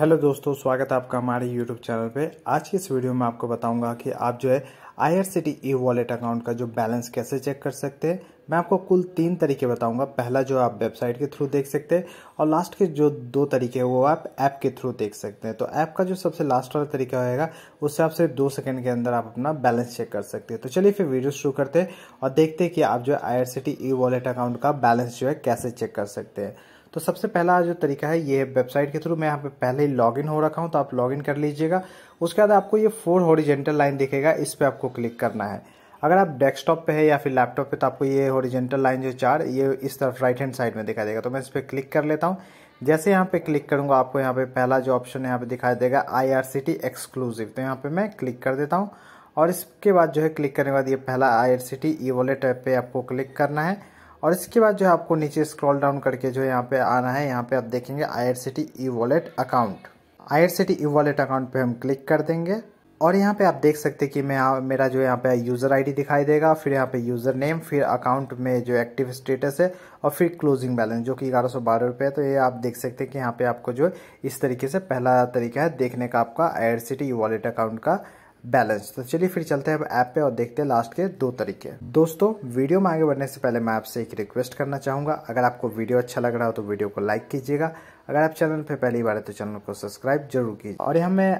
hello दोस्तों स्वागत है आपका हमारे यूट्यूब चैनल पे आज की इस वीडियो में आपको बताऊंगा कि आप जो है I R C T e wallet account का जो बैलेंस कैसे चेक कर सकते हैं मैं आपको कुल तीन तरीके बताऊंगा पहला जो आप वेबसाइट के थ्रू देख सकते हैं और लास्ट के जो दो तरीके हैं वो आप ऐप के थ्रू देख सकते हैं तो ऐप का जो सबसे लास्ट वाला तरीका होएगा उससे आप सिर्फ दो सेकंड के अंदर आप अपना बैलेंस चेक कर सकते हैं तो चलिए फिर वीडियो शुरू करते हैं और देखते हैं कि आप जो है I R C T e wallet account का बैलेंस जो है कैसे चेक कर सकते हैं तो सबसे पहला जो तरीका है ये वेबसाइट के थ्रू मैं यहाँ पे पहले ही लॉगिन हो रखा हूँ तो आप लॉगिन कर लीजिएगा उसके बाद आपको ये फोर हॉरिजेंटल लाइन दिखेगा इस पर आपको क्लिक करना है अगर आप डेस्कटॉप पे है या फिर लैपटॉप पे तो आपको ये हॉरिजेंटल लाइन जो चार ये इस तरफ राइट हैंड साइड में दिखाई देगा तो मैं इस पर क्लिक कर लेता हूँ जैसे यहाँ पे क्लिक करूँगा आपको यहाँ पे पहला जो ऑप्शन यहाँ पे दिखाई देगा आई एक्सक्लूसिव तो यहाँ पे मैं क्लिक कर देता हूँ और इसके बाद जो है क्लिक करने के बाद ये पहला I R C T e wallet app पे आपको क्लिक करना है और इसके बाद जो है आपको नीचे स्क्रॉल डाउन करके जो यहाँ पे आना है यहाँ पे आप देखेंगे I R C T e wallet account I R C T e wallet account पे हम क्लिक कर देंगे और यहाँ पे आप देख सकते हैं कि मैं मेरा जो यहाँ पे यूज़र आईडी दिखाई देगा फिर यहाँ पे यूज़र नेम फिर अकाउंट में जो एक्टिव स्टेटस है और फिर क्लोजिंग बैलेंस जो कि ग्यारह सौ बारह रुपये है तो ये आप देख सकते हैं कि यहाँ पे आपको जो इस तरीके से पहला तरीका है देखने का आपका I R C T wallet account का बैलेंस तो चलिए फिर चलते हैं अब ऐप पे और देखते हैं लास्ट के दो तरीके दोस्तों वीडियो में आगे बढ़ने से पहले मैं आपसे एक रिक्वेस्ट करना चाहूँगा अगर आपको वीडियो अच्छा लग रहा हो तो वीडियो को लाइक कीजिएगा अगर आप चैनल पे पहली बार है तो चैनल को सब्सक्राइब जरूर कीजिए और यहाँ मैं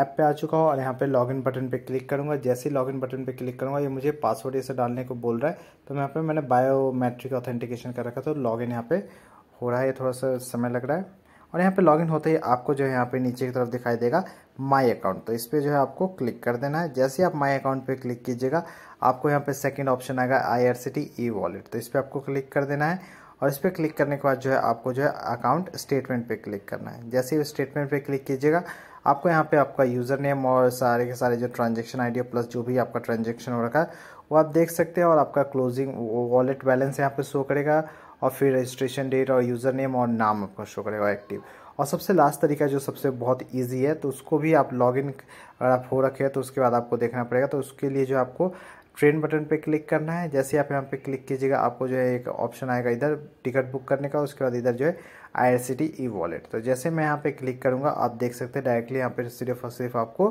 ऐप पे आ चुका हूँ और यहाँ पे लॉगिन बटन पे क्लिक करूंगा जैसे ही लॉगिन बटन पे क्लिक करूंगा ये मुझे पासवर्ड ऐसे डालने को बोल रहा है तो यहाँ पे मैंने बायोमेट्रिक ऑथेंटिकेशन कर रखा था तो इन यहाँ पे हो रहा है थोड़ा सा समय लग रहा है और यहाँ पे लॉगिन होते ही आपको जो है यहाँ पे नीचे की तरफ दिखाई देगा माय अकाउंट तो इस पर जो है आपको क्लिक कर देना है जैसे आप माय अकाउंट पे क्लिक कीजिएगा आपको यहाँ पे सेकंड ऑप्शन आएगा I R C T e wallet तो इस पर आपको क्लिक कर देना है और इस पर क्लिक करने के बाद जो है आपको जो है अकाउंट स्टेटमेंट पे क्लिक करना है जैसे ही स्टेटमेंट पर क्लिक कीजिएगा आपको यहाँ पे आपका यूज़र नेम और सारे के सारे जो ट्रांजेक्शन आईडी प्लस जो भी आपका ट्रांजेक्शन हो रखा है वो आप देख सकते हैं और आपका क्लोजिंग वॉलेट बैलेंस यहाँ पे शो करेगा और फिर रजिस्ट्रेशन डेट और यूज़र नेम और नाम आपका शो करेगा एक्टिव और सबसे लास्ट तरीका जो सबसे बहुत ईजी है तो उसको भी आप लॉगिन अगर आप हो रखे हैं तो उसके बाद आपको देखना पड़ेगा तो उसके लिए जो आपको ट्रेन बटन पे क्लिक करना है जैसे आप यहाँ पे क्लिक कीजिएगा आपको जो है एक ऑप्शन आएगा इधर टिकट बुक करने का उसके बाद इधर जो है I R C T e wallet तो जैसे मैं यहाँ पे क्लिक करूँगा आप देख सकते हैं डायरेक्टली यहाँ पे सिर्फ और सिर्फ आपको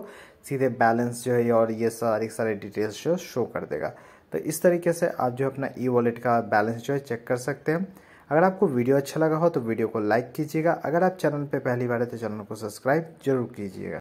सीधे बैलेंस जो है और ये सारी सारी डिटेल्स जो शो कर देगा तो इस तरीके से आप जो अपना ई वॉलेट का बैलेंस जो है चेक कर सकते हैं अगर आपको वीडियो अच्छा लगा हो तो वीडियो को लाइक कीजिएगा अगर आप चैनल पर पहली बार है तो चैनल को सब्सक्राइब जरूर कीजिएगा